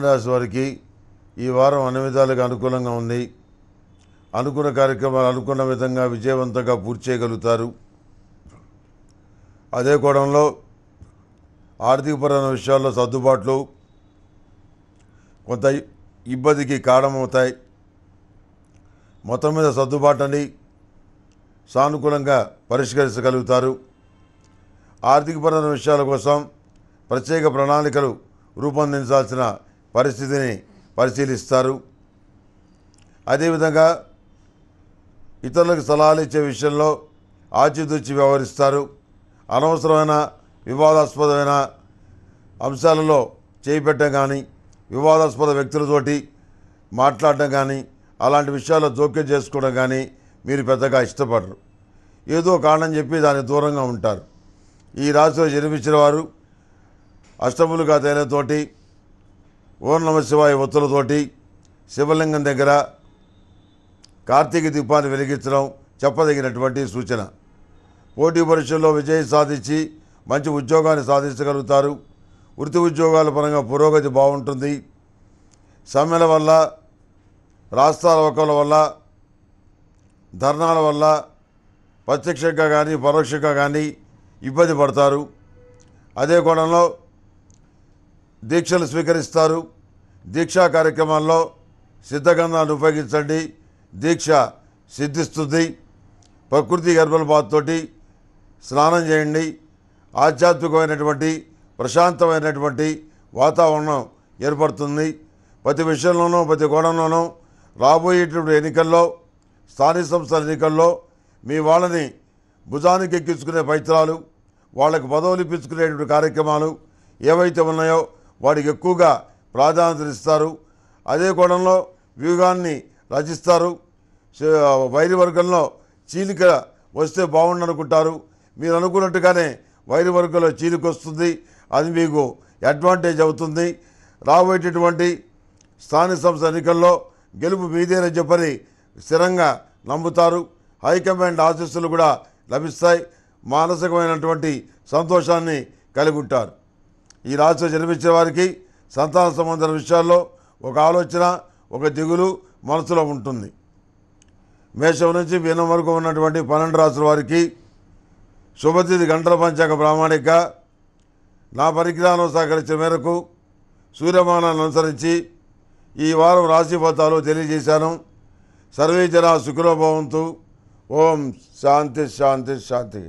మీనరాశి వారికి ఈ వారం అన్ని విధాలుగా అనుకూలంగా ఉంది అనుకున్న కార్యక్రమాలు అనుకున్న విధంగా విజయవంతంగా పూర్తి చేయగలుగుతారు అదే కోణంలో ఆర్థికపరమైన విషయాల్లో సర్దుబాట్లు కొంత ఇబ్బందికి కారణమవుతాయి మొత్తం మీద సర్దుబాటుని సానుకూలంగా పరిష్కరించగలుగుతారు ఆర్థికపరమైన విషయాల కోసం ప్రత్యేక ప్రణాళికలు రూపొందించాల్సిన పరిస్థితిని పరిశీలిస్తారు అదేవిధంగా ఇతరులకు సలహాలు ఇచ్చే విషయంలో ఆచితూచి వ్యవహరిస్తారు అనవసరమైన వివాదాస్పదమైన అంశాలలో చేయిపెట్టడం కానీ వివాదాస్పద వ్యక్తులతోటి మాట్లాడడం కానీ అలాంటి విషయాల్లో జోక్యం చేసుకోవడం కానీ మీరు పెద్దగా ఇష్టపడరు ఏదో కారణం చెప్పి దాన్ని దూరంగా ఉంటారు ఈ రాశిలో జన్మించిన వారు అష్టములుగా తేనెతోటి ఓం నమ శివాయ ఒత్తులతోటి శివలింగం దగ్గర కార్తీక దీపాన్ని వెలిగించడం చెప్పదగినటువంటి సూచన పోటీ పరీక్షల్లో విజయం సాధించి మంచి ఉద్యోగాన్ని సాధించగలుగుతారు వృత్తి ఉద్యోగాల పరంగా పురోగతి బాగుంటుంది సమ్మెల వల్ల ఒకల వల్ల ధర్నాల వల్ల ప్రత్యక్షంగా కానీ పరోక్షంగా కానీ ఇబ్బంది పడతారు అదే కోణంలో దీక్షలు స్వీకరిస్తారు దీక్షా కార్యక్రమాల్లో సిద్ధగంధాన్ని ఉపయోగించండి దీక్ష సిద్ధిస్తుంది ప్రకృతి హెర్బల్ స్నానం చేయండి ఆధ్యాత్మికమైనటువంటి ప్రశాంతమైనటువంటి వాతావరణం ఏర్పడుతుంది ప్రతి విషయంలోనూ ప్రతి కోణంలోనూ రాబోయేటువంటి ఎన్నికల్లో స్థానిక సంస్థల ఎన్నికల్లో మీ వాళ్ళని భుజానికి ఎక్కించుకునే పైత్రాలు వాళ్ళకు పదవులు ఇప్పించుకునేటువంటి కార్యక్రమాలు ఏవైతే ఉన్నాయో వాడికి ఎక్కువగా ప్రాధాన్యత ఇస్తారు అదే కోణంలో వ్యూహాన్ని రచిస్తారు వైరి వర్గంలో చీలిక వస్తే బాగుండనుకుంటారు మీరు అనుకున్నట్టుగానే వైరు వర్గంలో చీలిక వస్తుంది అది మీకు అడ్వాంటేజ్ అవుతుంది రాబోయేటటువంటి స్థానిక సంస్థ ఎన్నికల్లో గెలుపు మీదేనని చెప్పని స్థిరంగా నమ్ముతారు హైకమాండ్ ఆశీస్సులు కూడా లభిస్తాయి మానసికమైనటువంటి సంతోషాన్ని కలిగి ఉంటారు ఈ రాశిలో జన్మించిన వారికి సంతాన సంబంధాల విషయాల్లో ఒక ఆలోచన ఒక దిగులు మనసులో ఉంటుంది మేషం నుంచి మీనం వరకు ఉన్నటువంటి పన్నెండు రాసుల వారికి శుభతిథి గంటల పంచాంగ ప్రామాణిక నా పరిజ్ఞానం సహకరించిన మేరకు సూర్యమానాన్ని అనుసరించి ఈ వారం రాశి ఫలితాలు తెలియజేశాను సర్వే జన సుఖలో భవంతు ఓం శాంతి శాంతి శాంతి